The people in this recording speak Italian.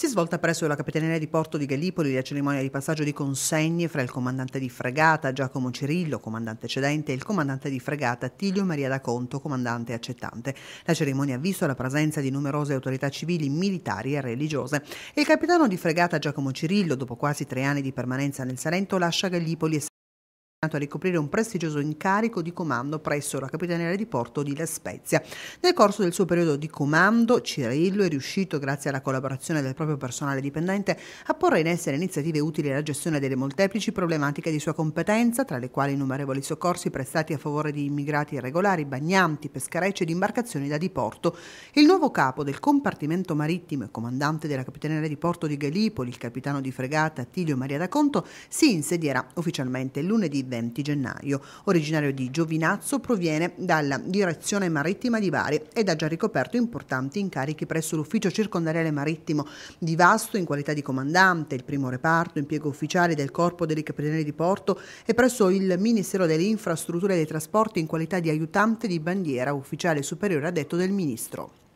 Si è svolta presso la Capitaneria di Porto di Gallipoli la cerimonia di passaggio di consegne fra il comandante di fregata Giacomo Cirillo, comandante cedente, e il comandante di fregata Tilio Maria da Conto, comandante accettante. La cerimonia ha visto la presenza di numerose autorità civili, militari e religiose. Il capitano di fregata Giacomo Cirillo, dopo quasi tre anni di permanenza nel Salento, lascia Gallipoli e a ricoprire un prestigioso incarico di comando presso la Capitaneria di Porto di La Spezia. Nel corso del suo periodo di comando, Cirillo è riuscito, grazie alla collaborazione del proprio personale dipendente, a porre in essere iniziative utili alla gestione delle molteplici problematiche di sua competenza, tra le quali innumerevoli soccorsi prestati a favore di immigrati irregolari, bagnanti, pescarecci ed imbarcazioni da diporto. Il nuovo capo del compartimento marittimo e comandante della Capitaneria di Porto di Gallipoli, il capitano di fregata Attilio Maria da Conto, si insedierà ufficialmente lunedì 20 gennaio. Originario di Giovinazzo, proviene dalla direzione marittima di Bari ed ha già ricoperto importanti incarichi presso l'ufficio circondariale marittimo di Vasto in qualità di comandante, il primo reparto, impiego ufficiale del corpo delle capitani di porto e presso il Ministero delle Infrastrutture e dei Trasporti in qualità di aiutante di bandiera ufficiale superiore a detto del Ministro.